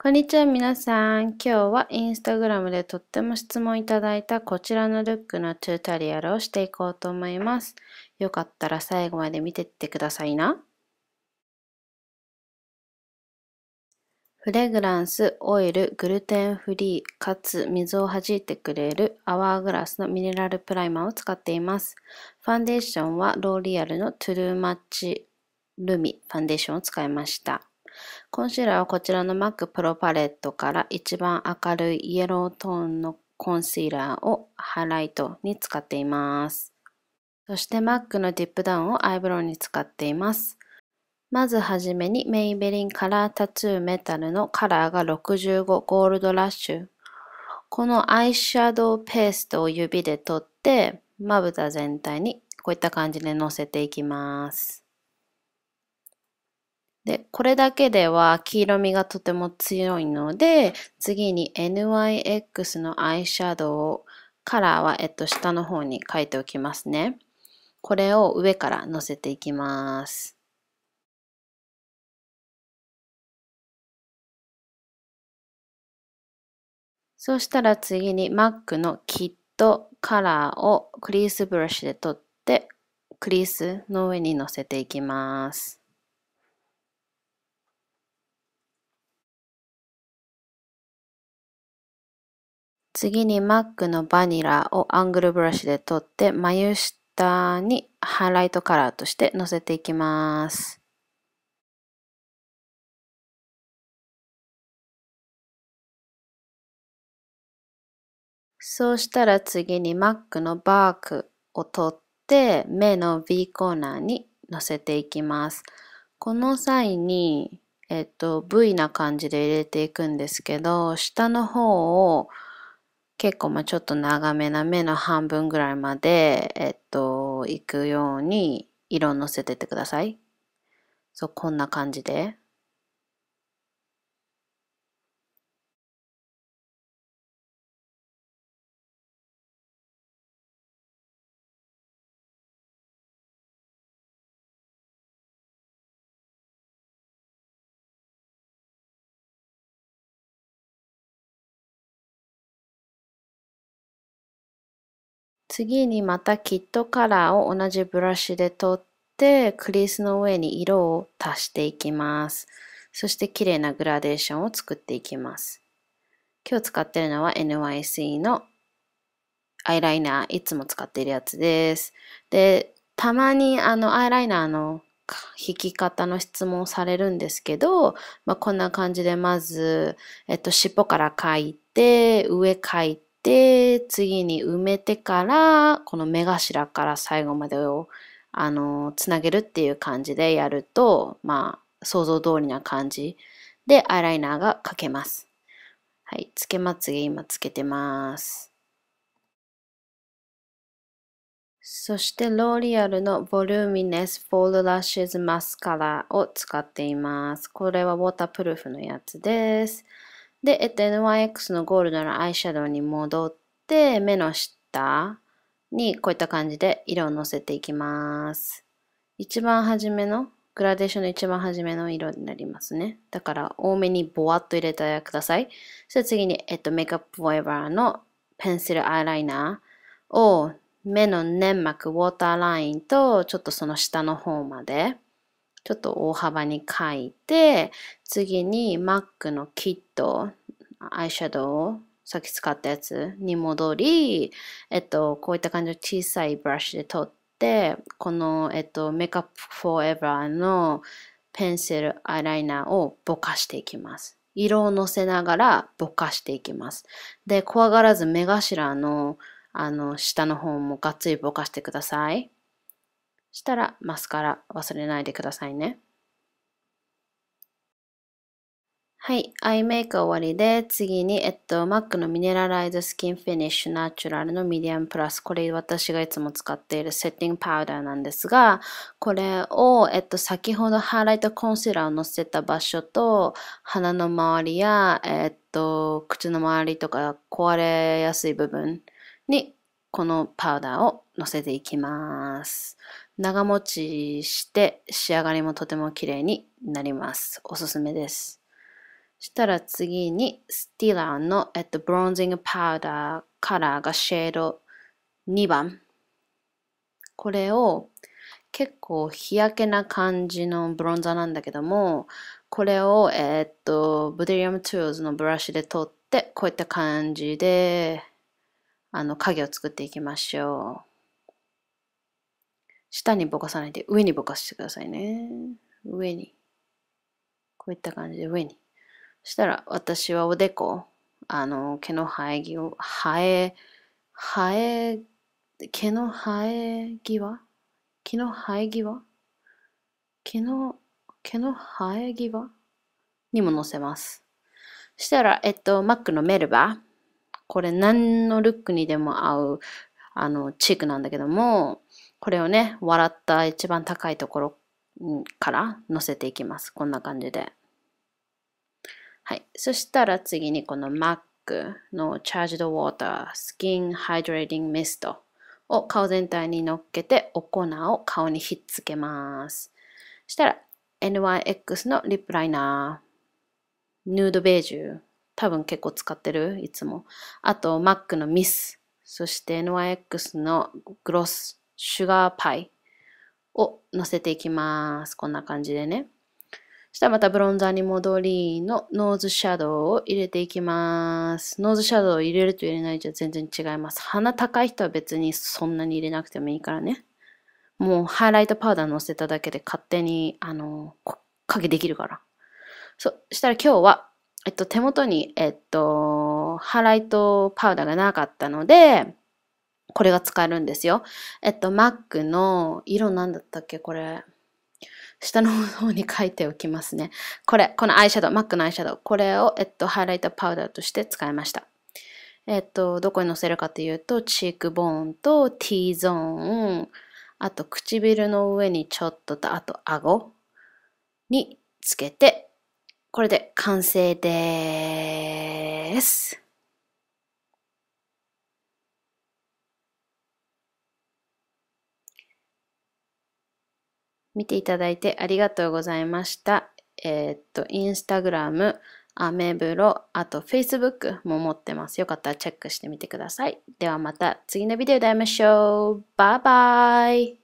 こんにちは皆さん。今日はインスタグラムでとっても質問いただいたこちらのルックのチュータリアルをしていこうと思います。よかったら最後まで見てってくださいな。フレグランス、オイル、グルテンフリー、かつ水を弾いてくれるアワーグラスのミネラルプライマーを使っています。ファンデーションはローリアルのトゥルーマッチルミファンデーションを使いました。コンシーラーはこちらの MAC プロパレットから一番明るいイエロートーンのコンシーラーをハイライトに使っています。そして MAC のディップダウンをアイブロウに使っています。まずはじめにメイベリンカラータトゥーメタルのカラーが65ゴールドラッシュ。このアイシャドウペーストを指で取ってまぶた全体にこういった感じでのせていきます。で、これだけでは黄色みがとても強いので、次に NYX のアイシャドウをカラーは、えっと、下の方に書いておきますね。これを上からのせていきます。そしたら次に Mac のキットカラーをクリースブラシで取ってクリースの上にのせていきます。次にマックのバニラをアングルブラシで取って眉下にハイライトカラーとしてのせていきます。そうしたら次にマックのバークを取って目の V コーナーにのせていきます。この際に、えっと、V な感じで入れていくんですけど、下の方を結構まあちょっと長めな目の半分ぐらいまで、えっと、いくように色をのせてってください。そう、こんな感じで。次にまたキットカラーを同じブラシで取ってクリースの上に色を足していきます。そして綺麗なグラデーションを作っていきます。今日使ってるのは NYC のアイライナー、いつも使っているやつです。で、たまにあのアイライナーの引き方の質問をされるんですけど、まあ、こんな感じでまず、えっと、尻尾から描いて、上描いて、で次に埋めてから、この目頭から最後までを、あの、つなげるっていう感じでやると、まあ、想像通りな感じでアイライナーが描けます。はい、つけまつげ今つけてます。そしてローリアルのボリューミネスフォールラッシュズマスカラを使っています。これはウォータープルーフのやつです。で、えっと、NYX のゴールドのアイシャドウに戻って、目の下にこういった感じで色をのせていきます。一番初めの、グラデーションの一番初めの色になりますね。だから多めにボワっと入れてください。そして次に、えっと、メイクアップフォーエバーのペンシルアイライナーを目の粘膜、ウォーターラインとちょっとその下の方までちょっと大幅に描いて、次に MAC のキット、アイシャドウをさっき使ったやつに戻り、えっと、こういった感じの小さいブラシで取って、この、えっと、メイクアップフォーエバーのペンシルアイライナーをぼかしていきます。色をのせながらぼかしていきます。で、怖がらず目頭のあの下の方もがっつりぼかしてください。したらマスカラ忘れないでくださいね。はい、アイメイク終わりで、次に、えっと、MAC のミネラライズスキンフィニッシュナチュラルのミディアムプラス。これ私がいつも使っているセッティングパウダーなんですが、これを、えっと、先ほどハーライトコンシーラーをのせた場所と、鼻の周りや、えっと、口の周りとか壊れやすい部分に、このパウダーをのせていきます。長持ちして仕上がりもとても綺麗になります。おすすめです。そしたら次にスティラーの、えっと、ブロンジングパウダーカラーがシェード2番。これを結構日焼けな感じのブロンザーなんだけども、これを、えっと、ブデリアム・トゥーズのブラシで取って、こういった感じで、あの、影を作っていきましょう。下にぼかさないで上にぼかしてくださいね。上に。こういった感じで上に。そしたら私はおでこ、あの、毛の生え際、生え、生え、毛の生え際毛の生え際毛の、毛の生え際にも載せます。そしたら、えっと、マックのメルバー。これ何のルックにでも合う、あの、チークなんだけども、これをね、笑った一番高いところから乗せていきます。こんな感じで。はい。そしたら次にこの Mac の Charged Water Skin Hydrating Mist を顔全体に乗っけてお粉を顔にひっつけます。そしたら NYX のリップライナー、ヌードベージュ、多分結構使ってる、いつも。あと Mac のミス、そして NYX のグロス、シュガーパイを乗せていきます。こんな感じでね。そしたらまたブロンザーに戻りのノーズシャドウを入れていきます。ノーズシャドウを入れると入れないじゃ全然違います。鼻高い人は別にそんなに入れなくてもいいからね。もうハイライトパウダー乗せただけで勝手に、あの、影できるから。そしたら今日は、えっと、手元に、えっと、ハイライトパウダーがなかったので、これが使えるんですよ。えっと、Mac の色なんだったっけこれ。下の方に書いておきますね。これ、このアイシャドウ、Mac のアイシャドウ。これを、えっと、ハイライトパウダーとして使いました。えっと、どこにのせるかというと、チークボーンと T ゾーン、あと唇の上にちょっとと、あと顎につけて、これで完成です。見ていただいてありがとうございました。えー、っと、インスタグラム、アメブロ、あと Facebook も持ってます。よかったらチェックしてみてください。ではまた次のビデオで会いましょう。バイバイ。